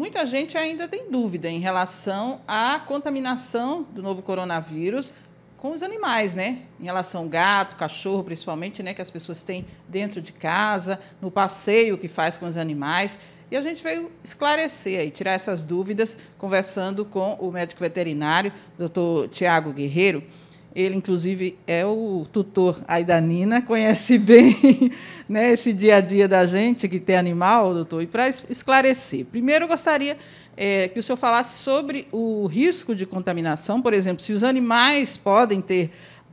Muita gente ainda tem dúvida em relação à contaminação do novo coronavírus com os animais, né? Em relação ao gato, cachorro, principalmente, né? Que as pessoas têm dentro de casa, no passeio que faz com os animais. E a gente veio esclarecer aí, tirar essas dúvidas, conversando com o médico veterinário, doutor Tiago Guerreiro. Ele, inclusive, é o tutor aí da Nina, conhece bem né, esse dia a dia da gente que tem animal, doutor. E para esclarecer, primeiro eu gostaria é, que o senhor falasse sobre o risco de contaminação, por exemplo, se os animais podem ter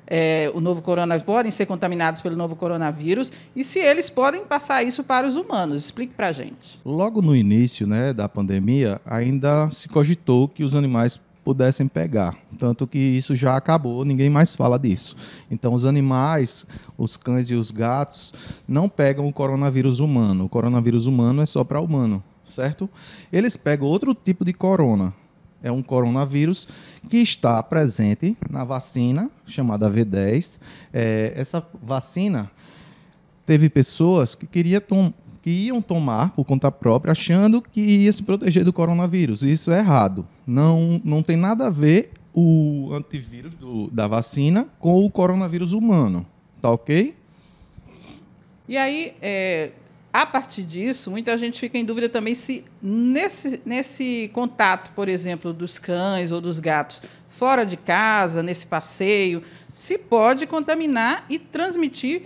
é, o novo coronavírus, podem ser contaminados pelo novo coronavírus e se eles podem passar isso para os humanos. Explique para a gente. Logo no início né, da pandemia, ainda se cogitou que os animais pudessem pegar. Tanto que isso já acabou, ninguém mais fala disso. Então, os animais, os cães e os gatos, não pegam o coronavírus humano. O coronavírus humano é só para humano, certo? Eles pegam outro tipo de corona. É um coronavírus que está presente na vacina chamada V10. É, essa vacina teve pessoas que queriam tomar que iam tomar por conta própria, achando que ia se proteger do coronavírus. Isso é errado. Não, não tem nada a ver o antivírus do, da vacina com o coronavírus humano. Tá ok? E aí, é, a partir disso, muita gente fica em dúvida também se nesse, nesse contato, por exemplo, dos cães ou dos gatos, fora de casa, nesse passeio, se pode contaminar e transmitir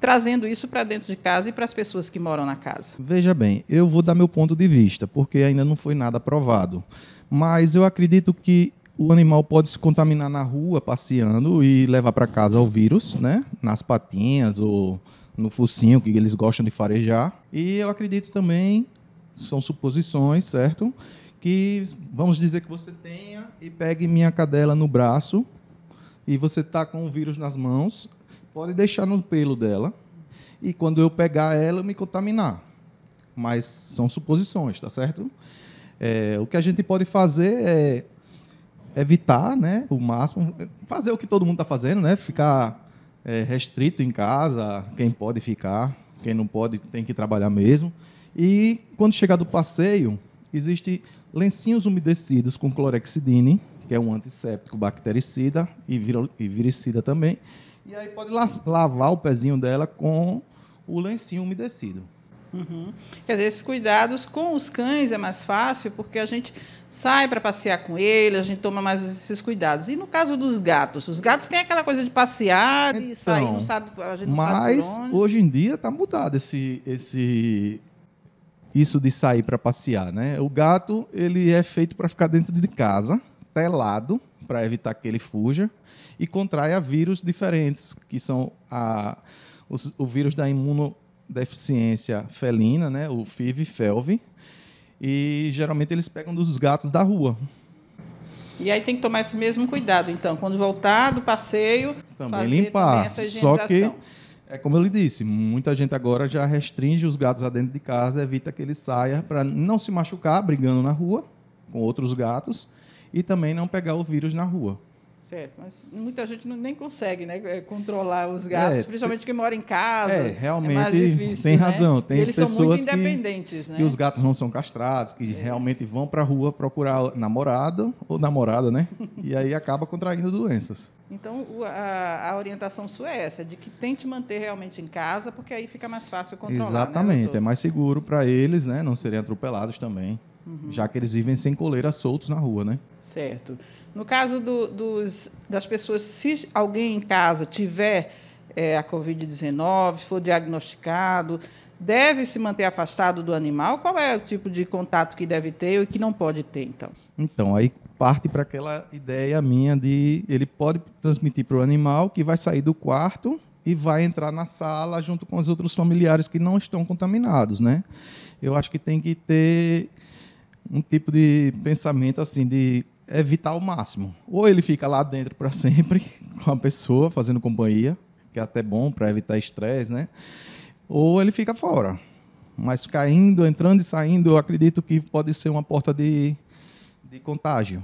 trazendo isso para dentro de casa e para as pessoas que moram na casa? Veja bem, eu vou dar meu ponto de vista, porque ainda não foi nada provado. Mas eu acredito que o animal pode se contaminar na rua passeando e levar para casa o vírus, né? Nas patinhas ou no focinho que eles gostam de farejar. E eu acredito também, são suposições, certo? Que vamos dizer que você tenha e pegue minha cadela no braço e você está com o vírus nas mãos pode deixar no pelo dela e quando eu pegar ela, eu me contaminar. Mas são suposições, tá certo? É, o que a gente pode fazer é evitar, né, o máximo, fazer o que todo mundo está fazendo, né, ficar é, restrito em casa, quem pode ficar, quem não pode tem que trabalhar mesmo. E quando chegar do passeio, existe lencinhos umedecidos com clorexidine, que é um antisséptico bactericida e, e viricida também e aí pode lavar o pezinho dela com o lencinho umedecido. Uhum. Quer dizer, esses cuidados com os cães é mais fácil porque a gente sai para passear com ele a gente toma mais esses cuidados. E no caso dos gatos, os gatos têm aquela coisa de passear então, e sair, não sabe, a gente não mas sabe Mas hoje em dia está mudado esse, esse isso de sair para passear, né? O gato ele é feito para ficar dentro de casa, telado, para evitar que ele fuja, e contraia vírus diferentes, que são a, os, o vírus da imunodeficiência felina, né, o FIV-FeLV, e geralmente eles pegam dos gatos da rua. E aí tem que tomar esse mesmo cuidado, então, quando voltar do passeio, também limpar. Também Só que é como eu lhe disse, muita gente agora já restringe os gatos a dentro de casa, evita que ele saia para não se machucar brigando na rua com outros gatos e também não pegar o vírus na rua. Certo, mas muita gente nem consegue né, é, controlar os gatos, é, principalmente quem mora em casa. É, realmente, é mais difícil, né? tem né? razão. Tem eles pessoas são muito independentes, que, né? que os gatos não são castrados, que é. realmente vão para a rua procurar namorado ou namorada, né? e aí acaba contraindo doenças. Então, a, a, orientação sua é essa, de que tente manter realmente em casa, porque aí fica mais fácil controlar, né, Exatamente, né, é mais seguro para eles, né? Não serem atropelados também. Uhum. Já que eles vivem sem coleira, soltos na rua, né? Certo. No caso do, dos, das pessoas, se alguém em casa tiver é, a Covid-19, for diagnosticado, deve se manter afastado do animal? Qual é o tipo de contato que deve ter e que não pode ter, então? Então, aí parte para aquela ideia minha de ele pode transmitir para o animal que vai sair do quarto e vai entrar na sala junto com os outros familiares que não estão contaminados, né? Eu acho que tem que ter um tipo de pensamento assim de evitar o máximo. Ou ele fica lá dentro para sempre com a pessoa fazendo companhia, que é até bom para evitar estresse, né? Ou ele fica fora. Mas caindo, entrando e saindo, eu acredito que pode ser uma porta de, de contágio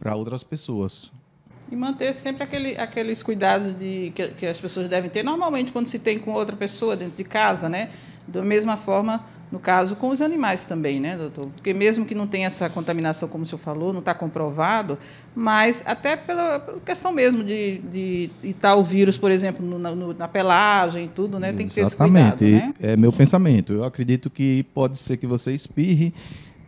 para outras pessoas. E manter sempre aquele, aqueles cuidados de, que, que, as pessoas devem ter normalmente quando se tem com outra pessoa dentro de casa, né? Da mesma forma, no caso, com os animais também, né, doutor? Porque mesmo que não tenha essa contaminação, como o senhor falou, não está comprovado, mas até pela, pela questão mesmo de, de, de estar o vírus, por exemplo, no, no, na pelagem e tudo, né? Tem que ter Exatamente. esse cuidado, né? É meu pensamento. Eu acredito que pode ser que você espirre,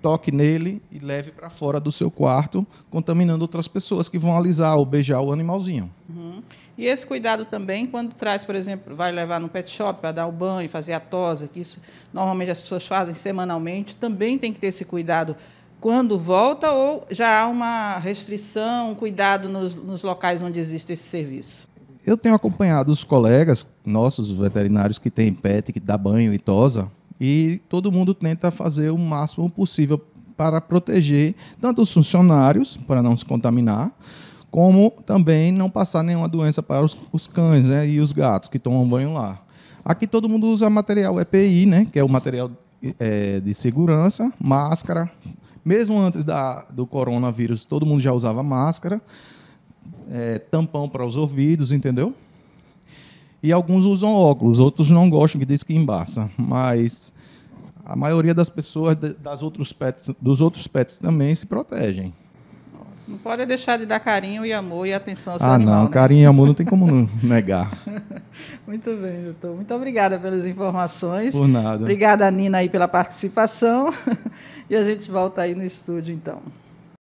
toque nele e leve para fora do seu quarto, contaminando outras pessoas que vão alisar ou beijar o animalzinho. Uhum. E esse cuidado também, quando traz, por exemplo, vai levar no pet shop para dar o banho, fazer a tosa, que isso normalmente as pessoas fazem semanalmente, também tem que ter esse cuidado quando volta ou já há uma restrição, um cuidado nos, nos locais onde existe esse serviço? Eu tenho acompanhado os colegas nossos veterinários que têm pet, que dá banho e tosa, e todo mundo tenta fazer o máximo possível para proteger tanto os funcionários, para não se contaminar, como também não passar nenhuma doença para os, os cães né, e os gatos que tomam banho lá. Aqui todo mundo usa material EPI, né, que é o material é, de segurança, máscara. Mesmo antes da, do coronavírus, todo mundo já usava máscara, é, tampão para os ouvidos, entendeu? E alguns usam óculos, outros não gostam, que dizem que embaça. Mas a maioria das pessoas das outros pets, dos outros pets também se protegem. Não pode deixar de dar carinho e amor e atenção ao seu ah, animal. Ah, não, né? carinho e amor não tem como negar. Muito bem, doutor. Muito obrigada pelas informações. Por nada. Obrigada, Nina, aí pela participação. E a gente volta aí no estúdio, então.